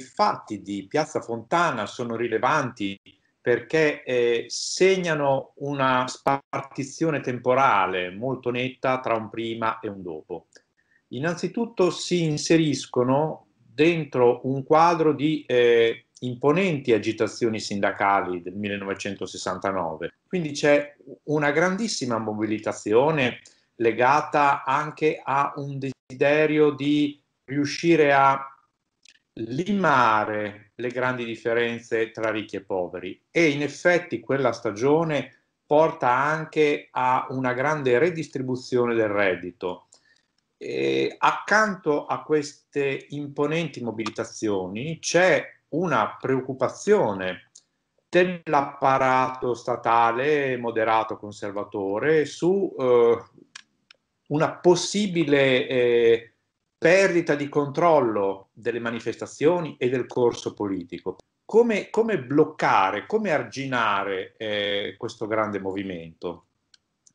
fatti di Piazza Fontana sono rilevanti perché eh, segnano una spartizione temporale molto netta tra un prima e un dopo. Innanzitutto si inseriscono dentro un quadro di eh, imponenti agitazioni sindacali del 1969. Quindi c'è una grandissima mobilitazione legata anche a un desiderio di riuscire a limare le grandi differenze tra ricchi e poveri e in effetti quella stagione porta anche a una grande redistribuzione del reddito. E accanto a queste imponenti mobilitazioni c'è una preoccupazione dell'apparato statale moderato conservatore su eh, una possibile eh, perdita di controllo delle manifestazioni e del corso politico. Come, come bloccare, come arginare eh, questo grande movimento?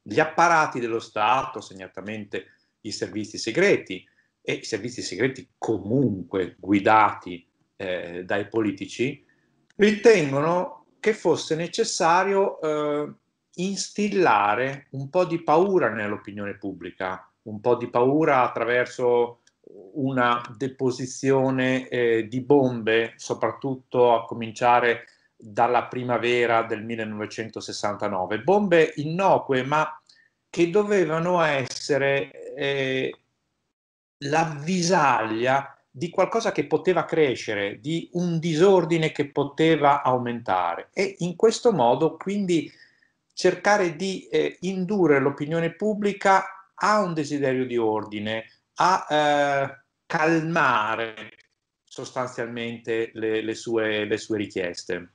Gli apparati dello Stato, segnatamente i servizi segreti, e i servizi segreti comunque guidati eh, dai politici, ritengono che fosse necessario eh, instillare un po' di paura nell'opinione pubblica, un po' di paura attraverso una deposizione eh, di bombe, soprattutto a cominciare dalla primavera del 1969. Bombe innocue, ma che dovevano essere eh, l'avvisaglia di qualcosa che poteva crescere, di un disordine che poteva aumentare. E in questo modo, quindi, cercare di eh, indurre l'opinione pubblica a un desiderio di ordine, a eh, calmare sostanzialmente le, le, sue, le sue richieste.